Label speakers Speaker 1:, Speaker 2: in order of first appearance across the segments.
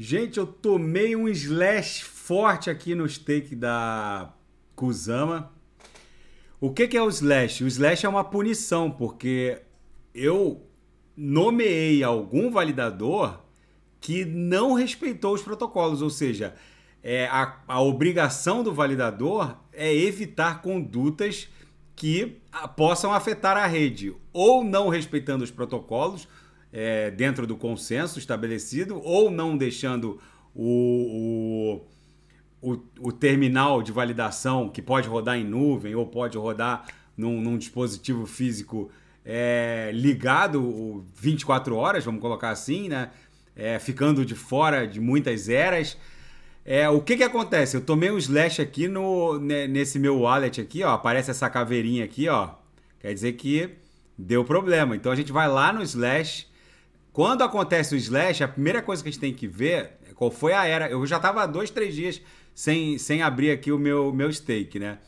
Speaker 1: Gente, eu tomei um slash forte aqui no steak da Kusama. O que, que é o slash? O slash é uma punição, porque eu nomeei algum validador que não respeitou os protocolos, ou seja, é, a, a obrigação do validador é evitar condutas que possam afetar a rede, ou não respeitando os protocolos, é, dentro do consenso estabelecido ou não deixando o, o, o, o, terminal de validação que pode rodar em nuvem ou pode rodar num, num dispositivo físico é, ligado 24 horas, vamos colocar assim, né? É, ficando de fora de muitas eras. É, o que que acontece? Eu tomei um slash aqui no, nesse meu wallet aqui, ó. Aparece essa caveirinha aqui, ó. Quer dizer que deu problema. Então a gente vai lá no slash quando acontece o slash, a primeira coisa que a gente tem que ver é qual foi a era. Eu já tava dois, três dias sem, sem abrir aqui o meu, meu stake, né?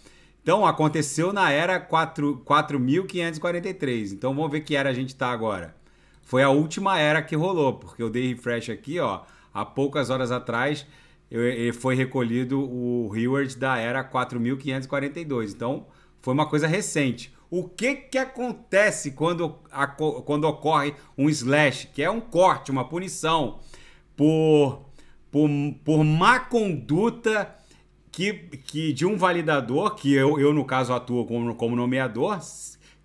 Speaker 1: Então, aconteceu na era 4.543. Então, vamos ver que era a gente tá agora. Foi a última era que rolou, porque eu dei refresh aqui, ó. Há poucas horas atrás, eu, foi recolhido o reward da era 4.542. Então, foi uma coisa recente. O que que acontece quando, a, quando ocorre um slash, que é um corte, uma punição por, por, por má conduta que, que de um validador, que eu, eu no caso atuo como, como nomeador,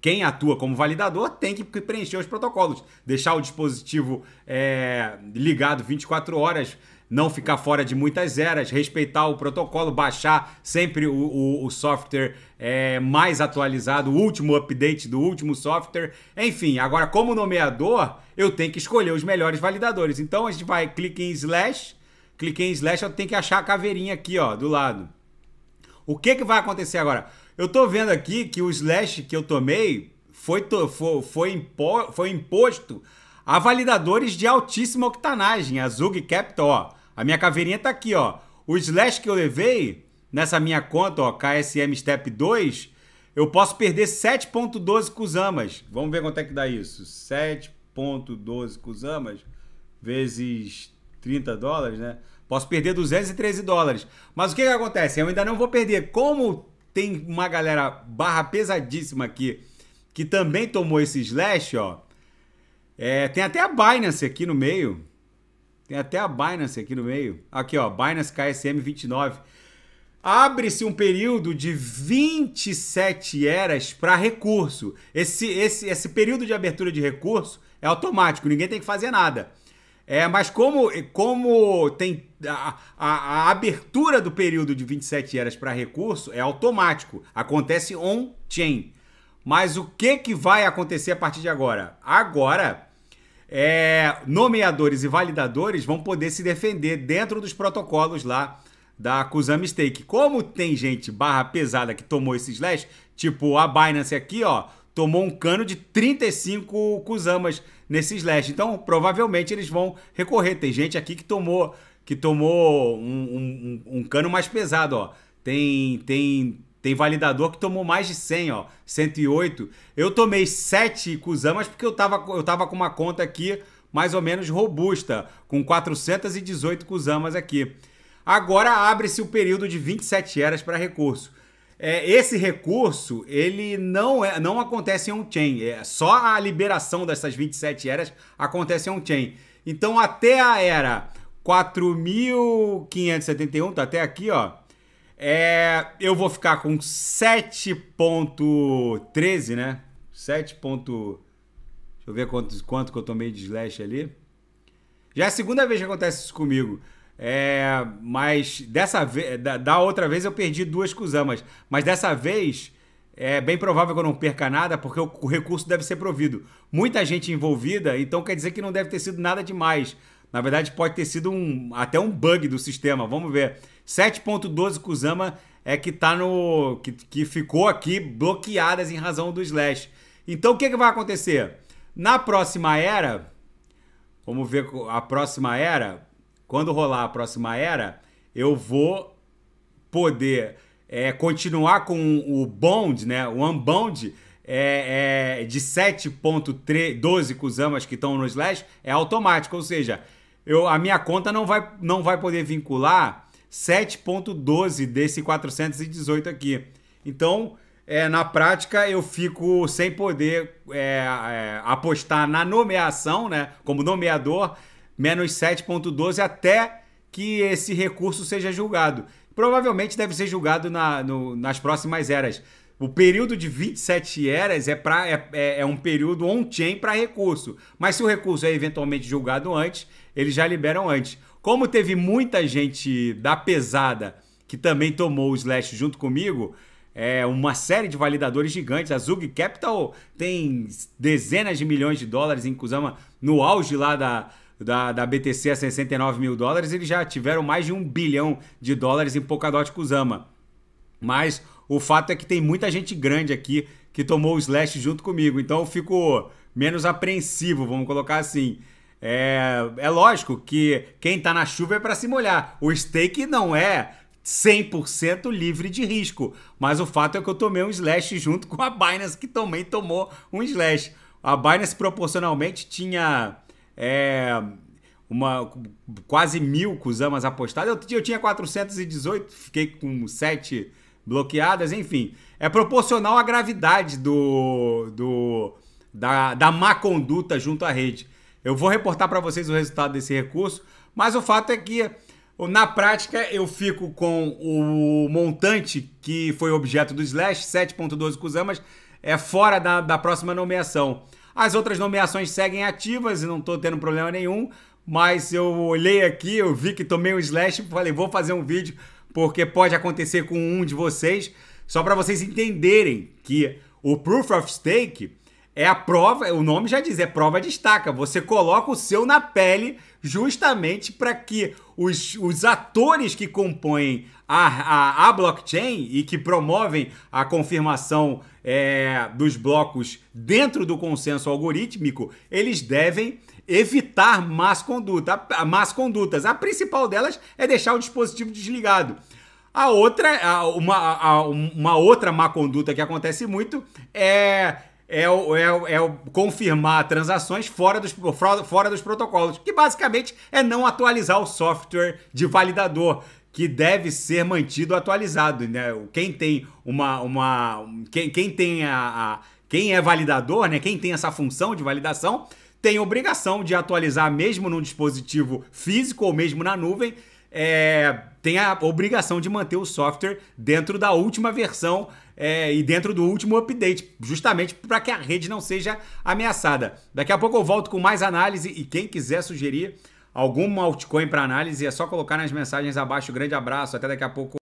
Speaker 1: quem atua como validador tem que preencher os protocolos, deixar o dispositivo é, ligado 24 horas, não ficar fora de muitas eras, respeitar o protocolo, baixar sempre o, o, o software é, mais atualizado, o último update do último software. Enfim, agora, como nomeador, eu tenho que escolher os melhores validadores. Então a gente vai clicar em slash, clique em slash, eu tenho que achar a caveirinha aqui ó, do lado. O que, que vai acontecer agora? Eu tô vendo aqui que o slash que eu tomei foi, to, foi, foi, impo, foi imposto a validadores de altíssima octanagem, a Zug Capital, ó. A minha caveirinha tá aqui, ó. O slash que eu levei nessa minha conta, ó, KSM Step 2, eu posso perder 7.12 Kusamas. Vamos ver quanto é que dá isso. 7.12 Kusamas vezes 30 dólares, né? Posso perder 213 dólares. Mas o que, que acontece? Eu ainda não vou perder. Como tem uma galera barra pesadíssima aqui que também tomou esse slash, ó. É, tem até a Binance aqui no meio. Tem até a Binance aqui no meio. Aqui, ó, Binance KSM 29. Abre-se um período de 27 eras para recurso. Esse, esse, esse período de abertura de recurso é automático, ninguém tem que fazer nada. É, mas como, como tem a, a, a abertura do período de 27 eras para recurso é automático, acontece on-chain. Mas o que, que vai acontecer a partir de agora? Agora, é, nomeadores e validadores vão poder se defender dentro dos protocolos lá da Kusama Stake. Como tem gente barra pesada que tomou esse slash, tipo a Binance aqui, ó, tomou um cano de 35 Kuzamas nesse slash. Então, provavelmente eles vão recorrer. Tem gente aqui que tomou que tomou um, um, um cano mais pesado, ó. Tem, tem, tem validador que tomou mais de 100, ó. 108. Eu tomei 7 Kuzamas porque eu tava, eu tava com uma conta aqui mais ou menos robusta, com 418 Kuzamas aqui. Agora abre-se o período de 27 eras para recurso. É, esse recurso, ele não, é, não acontece em on-chain. É, só a liberação dessas 27 eras acontece em on-chain. Então, até a era 4.571, tá até aqui, ó. É, eu vou ficar com 7.13, né? 7. Ponto... Deixa eu ver quanto, quanto que eu tomei de slash ali. Já é a segunda vez que acontece isso comigo. É, mas dessa vez, da, da, outra vez eu perdi duas Kusamas. Mas dessa vez é bem provável que eu não perca nada, porque o, o, recurso deve ser provido. Muita gente envolvida, então quer dizer que não deve ter sido nada demais. Na verdade, pode ter sido um, até um bug do sistema. Vamos ver. 7.12 Kusama é que tá no. Que, que ficou aqui bloqueadas em razão do slash. Então o que, que vai acontecer? Na próxima era. Vamos ver a próxima era quando rolar a próxima era, eu vou poder é, continuar com o bond, né? O unbound é, é, de 7.12 kusamas que estão no slash é automático, ou seja, eu, a minha conta não vai, não vai poder vincular 7.12 desse 418 aqui. Então, é, na prática, eu fico sem poder é, é apostar na nomeação, né? Como nomeador, menos 7,12 até que esse recurso seja julgado. Provavelmente deve ser julgado na, no, nas próximas eras. O período de 27 eras é, pra, é, é, é um período on-chain para recurso. Mas se o recurso é eventualmente julgado antes, eles já liberam antes. Como teve muita gente da pesada que também tomou o Slash junto comigo, é uma série de validadores gigantes. A Zug Capital tem dezenas de milhões de dólares em Kusama no auge lá da, da, da BTC a 69 mil dólares, eles já tiveram mais de um bilhão de dólares em Polkadot Kusama. Mas o fato é que tem muita gente grande aqui que tomou o slash junto comigo, então eu fico menos apreensivo, vamos colocar assim. É, é lógico que quem está na chuva é para se molhar. O stake não é 100% livre de risco, mas o fato é que eu tomei um slash junto com a Binance, que também tomou um slash. A Binance proporcionalmente tinha é, uma, quase mil Kusamas apostadas. eu eu tinha 418, fiquei com 7 bloqueadas, enfim. É proporcional à gravidade do, do da, da má conduta junto à rede. Eu vou reportar para vocês o resultado desse recurso, mas o fato é que na prática eu fico com o montante que foi objeto do slash, 7.12 Kusamas, é fora da, da próxima nomeação. As outras nomeações seguem ativas e não estou tendo problema nenhum, mas eu olhei aqui, eu vi que tomei um slash e falei, vou fazer um vídeo porque pode acontecer com um de vocês, só para vocês entenderem que o Proof of Stake é a prova, o nome já diz, é prova destaca. Você coloca o seu na pele justamente para que os, os atores que compõem a, a, a, blockchain e que promovem a confirmação é, dos blocos dentro do consenso algorítmico, eles devem evitar más, conduta, más condutas. A principal delas é deixar o dispositivo desligado. A outra, a, uma, uma outra má conduta que acontece muito é é, o, é, o, é confirmar transações fora dos, fora dos protocolos, que basicamente é não atualizar o software de validador, que deve ser mantido atualizado. Né? Quem tem uma. uma quem, quem tem a, a quem é validador, né? Quem tem essa função de validação tem obrigação de atualizar mesmo num dispositivo físico ou mesmo na nuvem é, tem a obrigação de manter o software dentro da última versão é, e dentro do último update, justamente para que a rede não seja ameaçada. Daqui a pouco eu volto com mais análise e quem quiser sugerir algum altcoin para análise é só colocar nas mensagens abaixo. Grande abraço, até daqui a pouco.